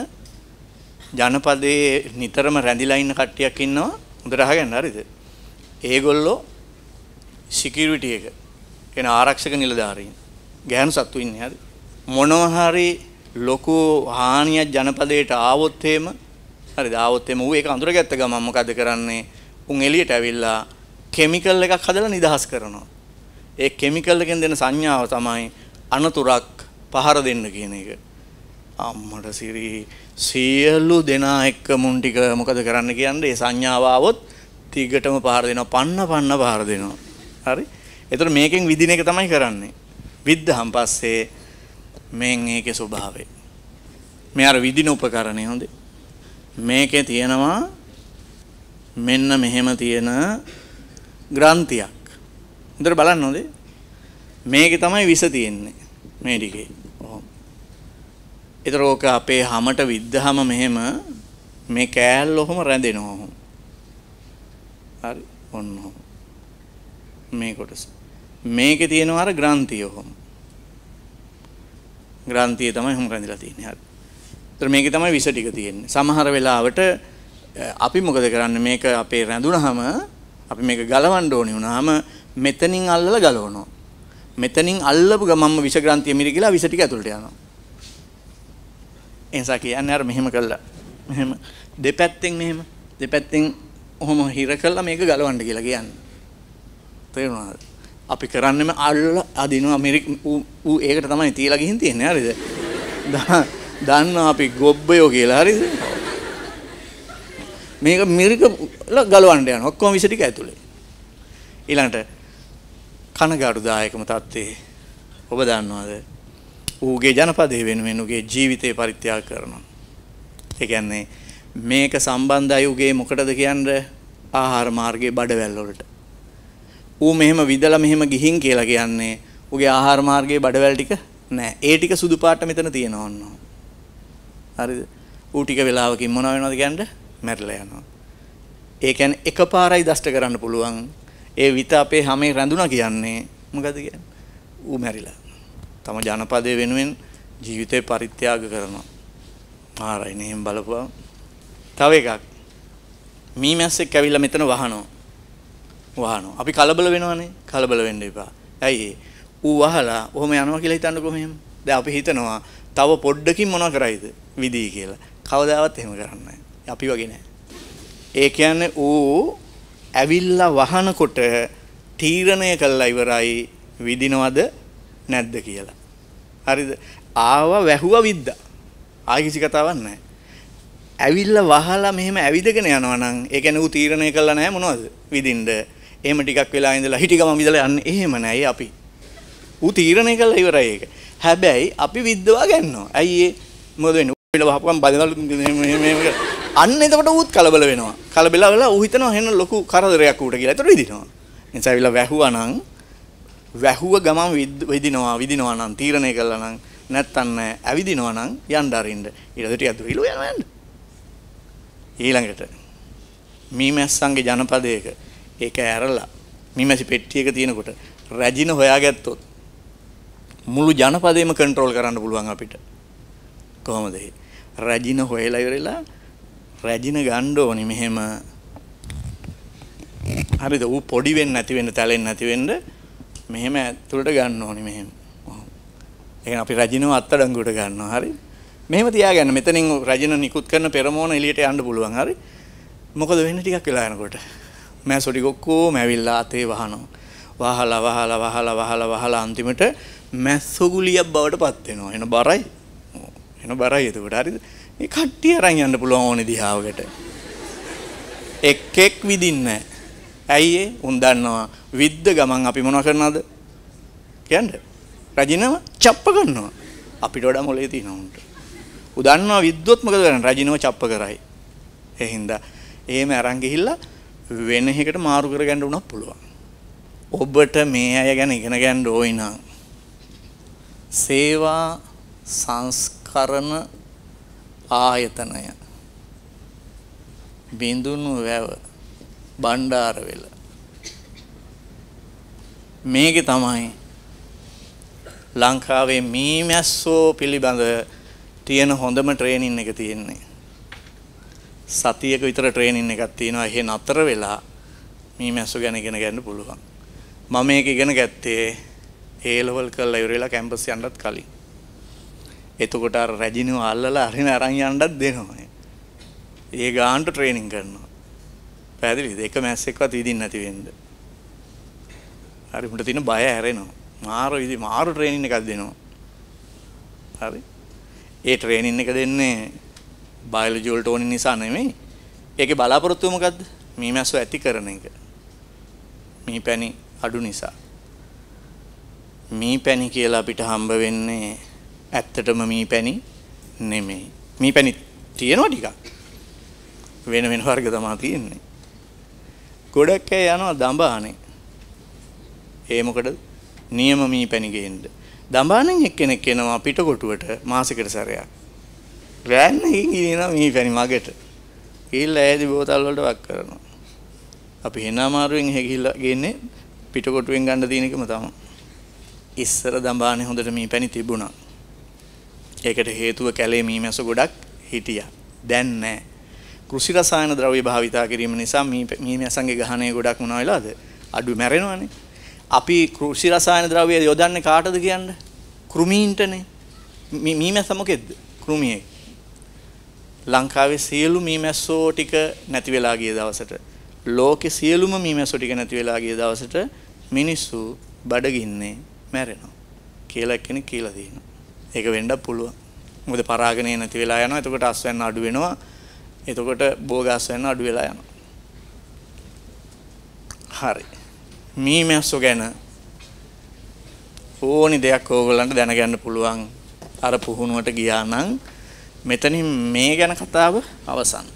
ජනපදයේ නිතරම රැඳිලා ඉන්න කට්ටියක් ඉන්නවා. උදරහගෙන හරිද? ඒගොල්ලෝ සිකියුරිටි එක එන ආරක්ෂක නිලධාරීන් ගෑනු සත්තු ඉන්නේ හරි මොනවා හරි ලොකු හානියක් ජනපදයට ආවොත් එහෙම හරි දාවොත් එහෙම ඌ ඒක අඳුරගත්ත ගමන් මොකද කරන්නේ උන් එළියට ඇවිල්ලා කෙමිකල් එකක් හදලා නිදහස් කරනවා ඒ කෙමිකල් එකෙන් දෙන සංඥාව තමයි අනතුරක් පහර දෙන්න කියන එක අම්මට සිරි සියලු දෙනා එක්ක මුන් ටික මොකද කරන්න කියන්නේ ඒ සංඥාව ආවොත් දිගටම පහර දෙනවා පන්න පන්න පහර දෙනවා. හරි? ඒතර මේකෙන් විදින එක තමයි කරන්නේ. විද්දහම් පස්සේ මෙන් ඒකේ ස්වභාවය. මේ අර විදින උපකරණේ හොඳේ. මේකේ තියෙනවා මෙන්න මෙහෙම තියෙන ග්‍රන්ථියක්. හොඳට බලන්න හොඳේ. මේකේ තමයි විස තියෙන්නේ. මේ ටිකේ. ඔව්. ඒතර ඕක අපේ හැමට විද්දහම මෙහෙම මේ කෑල්ල ඔහොම රැඳෙනවා. හරි ඔන්න හොම මේ කොටස මේක තියෙනවා අර ග්‍රන්ථිය ඔහොම ග්‍රන්ථිය තමයි හොම රැඳිලා තියෙන්නේ හරි ඒතර මේකේ තමයි විස ටික තියෙන්නේ සමහර වෙලාවට අපි මොකද කරන්නේ මේක අපේ රැඳුනහම අපි මේක ගලවන්න ඕනි වුණාම මෙතනින් අල්ලලා ගලවනවා මෙතනින් අල්ලපු ගමම්ම විස ග්‍රන්ථිය මිරි කියලා විස ටික ඇතුළට යනවා එනිසා කියන්නේ අර මෙහෙම කළා මෙහෙම දෙපැත්තෙන් මෙහෙම දෙපැත්තෙන් ඔහොම හිර කළා මේක ගලවන්න කියලා කියන්න. තේරුණාද? අපි කරන්නෙම අල්ල අදින ඇමරික ඌ ඒකට තමයි තියලා ගිහින් තියෙන්නේ හරිද? දන්නවා අපි ගොබ්බයෝ කියලා හරිද? මේක මිරික ගලවන්න යනවා. ඔක්කොම විස ටික ඇතුලේ. ඊළඟට කනගාටුදායකම තත්ත්වේ ඔබ දන්නවද? ඌගේ ජනපදයේ වෙනුවෙන් ඌගේ ජීවිතේ පරිත්‍යාග කරනවා. ඒ කියන්නේ මේක සම්බන්ධයි උගේ මොකටද කියන්න ආහාර මාර්ගයේ බඩවැල් වලට. ඌ මෙහෙම විදලා මෙහෙම ගිහින් කියලා කියන්නේ උගේ ආහාර මාර්ගයේ බඩවැල් ටික නෑ. ඒ ටික සුදු පාට මෙතන තියෙනවා ඔන්න. හරිද? ඌ ටික වෙලාවකින් මොන වෙනවද කියන්න මැරිලා යනවා. ඒ කියන්නේ එකපාරයි දෂ්ට කරන්න පුළුවන්. ඒ විත අපේ හැමේ රැඳුණා කියන්නේ මොකද කියන්නේ? ඌ මැරිලා. තම ජනපදයේ වෙනුවෙන් ජීවිතේ පරිත්‍යාග කරනවා. ආරයි නේම් බලපුවා තව එකක්. මී මැස්සෙක් ඇවිල්ලා මෙතන වහනවා. වහනවා. අපි කලබල වෙනවනේ. කලබල වෙන්න එපා. ඇයි ඌ වහලා ඔහම යනවා කියලා හිතන්නකො මෙහෙම. දැන් අපි හිතනවා තව පොඩ්ඩකින් මොනවා කරයිද විදී කියලා. කවදාවත් එහෙම කරන්නේ අපි වගේ නෑ. ඒ කියන්නේ ඌ ඇවිල්ලා වහනකොට තීරණය කළා ඉවරයි විදිනවද නැද්ද කියලා. හරිද? ආව වැහුවා විද්දා. ආයි කිසි කතාවක් නැහැ. ඇවිල්ලා වහලා මෙහෙම ඇවිදගෙන යනවා නම් ඒ කියන්නේ ඌ තීරණය කළා නැහැ මොනවද විඳින්න. එහෙම ටිකක් වෙලා ඉඳලා හිටි ගමන් විඳලා යන්නේ. එහෙම නැහැ අපි. ඌ තීරණය කළා ඉවරයි ඒක. හැබැයි අපි විද්දවා ගන්නවා. ඇයි ඒ මොකද වෙන්නේ? ඌ වහපම් බඳනලු මෙහෙම අන්න එතකොට ඌත් කලබල වෙනවා. කලබල වෙලා ඌ හිතනවා එහෙනම් ලොකු කරදරයක් ඌට කියලා. ඒතර විඳිනවා. එනිසා ඇවිල්ලා වැහුවා නම් වැහුව ගමන් විදිනවා විදිනවා නම් තීරණය කළා නම් නැත්තන් ඇවිදිනවා නම් යන්න අරින්න ඊට ටිකක් දුරිලෝ යනවා යන්න ඊළඟට මීමැස්සන්ගේ ජනපදයක ඒක ඇරලා මීමැසි පෙට්ටියක තියෙනකොට රැජින හොයාගත්තොත් මුළු ජනපදයම කන්ට්‍රෝල් කරන්න පුළුවන් අපිට. කොහොමද ඒ? රැජින හොයලා ඉවරලා රැජින ගන්න ඕනේ මෙහෙම. හරිද? ඌ පොඩි වෙන්නේ නැති වෙන්න, තැලෙන්නේ නැති වෙන්න මෙහෙම ඇතුළට ගන්න ඕනේ මෙහෙම. ඒ කියන්නේ අපි රැජිනව අත්අඩංගුවට ගන්නවා. හරිද? මෙහෙම තියාගන්න මෙතනින් රජන නිකුත් කරන පෙරමෝන එලියට යන්න පුළුවන් හරි මොකද වෙන්න ටිකක් වෙලා යනකොට මෑ සොටි ඔක්කොම ඇවිල්ලා අතේ වහනවා වහලා වහලා වහලා වහලා වහලා අන්තිමට මැස්සොගුලියක් බවට පත් වෙනවා එන බරයි එන බරයි එතකොට හරිද මේ කට්ටිය අරන් යන්න පුළුවන් ඕනේ දිහාවකට එක් එක් විදින්න ඇයි ඒ උන් දන්නවා විද්ද ගමන් අපි මොනව කරනවද කියන්න රජිනව චප්ප කරනවා අපිට වඩා මොලේ තියෙනවා උන්ට ඌ දන්නවා විද්දොත් මොකද කරන්නේ? රජිනව චප්ප කරයි. ඒ හින්දා එහෙම අරන් ගිහිල්ලා වෙන එකකට මාරු කරගන්න උනත් පුළුවන්. ඔබට මේ අය ගැන ඉගෙන ගන්න ඕයි නම් සේවා සංස්කරණ ආයතනය බිඳුනු වැව බණ්ඩාරවෙල මේක තමයි ලංකාවේ මීමැස්සෝ පිළිබඳ තියෙන හොඳම ට්‍රේනින් එක තියෙන්නේ. සතියක විතර ට්‍රේනින් එකක් තියෙනවා. එහෙ නතර වෙලා මේ මැස්සෝ ගැන ඉගෙන ගන්න පුළුවන්. මම මේක ඉගෙන ගත්තේ A level කරලා ඉවර වෙලා කැම්පස් යන්නත් කලින්. එතකොට අර රැජිනව අල්ලලා අරින අරන් යන්නත් දෙනවා. ඒ ගානට ට්‍රේනින් කරනවා. පැහැදිලිද? එක මැස්සෙක්වත් විදින් නැති වෙන්න. හරි මුට තියෙන බය හැරෙනවා. මාරු විදි මාරු ට්‍රේනින් එකක් දෙනවා. හරි ඒ ට්‍රේනින් එක දෙන්නේ බයෝලොජි වලට ඕන නිසා නෙමෙයි. ඒකේ බලාපොරොත්තුව මොකද්ද? මේ මැස්සෝ ඇති කරන එක. මේ පැණි අඩු නිසා. මේ පැණි කියලා අපිට හම්බ වෙන්නේ ඇත්තටම මේ පැණි නෙමෙයි. මේ පැණි තියෙනවා ටිකක්. වෙන වෙන වර්ග තමයි තියෙන්නේ. ගොඩක් අය යනවා දඹානේ. ඒ මොකටද? නියම මී පැණි ගේන්න. දඹානෙන් එක්කෙනෙක් එනවා පිටකොටුවට මාසෙකට සැරයක්. වෑන් එකකින් ගිනිනවා මේ පැණි මගට. ගිහිල්ලා ඇදි බෝතල් වලට වක් කරනවා. අපි හෙන අමාරුවෙන් එහෙ ගිහිල්ලා ගන්නේ පිටකොටුවෙන් ගන්න තියෙන එකම තමයි. ඉස්සර දඹානේ හොඳට මේ පැණි තිබුණා. ඒකට හේතුව කැලේ මීමැස ගොඩක් හිටියා. දැන් නැහැ. කෘෂි රසායන ද්‍රව්‍ය භාවිතා කිරීම නිසා මී මීමැසන්ගේ ගහණය ගොඩක් මොනවා වෙලාද? අඩු මැරෙනවානේ. අපි කෘෂි රසායන ද්‍රව්‍ය යොදන්නේ කාටද කියන්න? කෘමීන්ටනේ. මීමැස්ස මොකෙද්ද? කෘමියෙක්. ලංකාවේ සියලු මීමැස්සෝ ටික නැති වෙලා ගිය දවසට ලෝකේ සියලුම මීමැස්සෝ ටික නැති වෙලා ගිය දවසට මිනිස්සු බඩගින්නේ මැරෙනවා කියලා කෙනෙක් කියලා තියෙනවා. ඒක වෙන්නත් පුළුවන්. මොකද පරාගණය නැති වෙලා යනවා. එතකොට අස්වැන්න අඩු වෙනවා. එතකොට බෝග අස්වැන්න අඩු වෙලා යනවා. හරි. මේ මැස්සෝ ගැන ඕනි දෙයක් ඕගොල්ලන්ට දැනගන්න පුළුවන් අර පුහුණුවට ගියා නම් මෙතනින් මේ ගැන කතාව අවසන්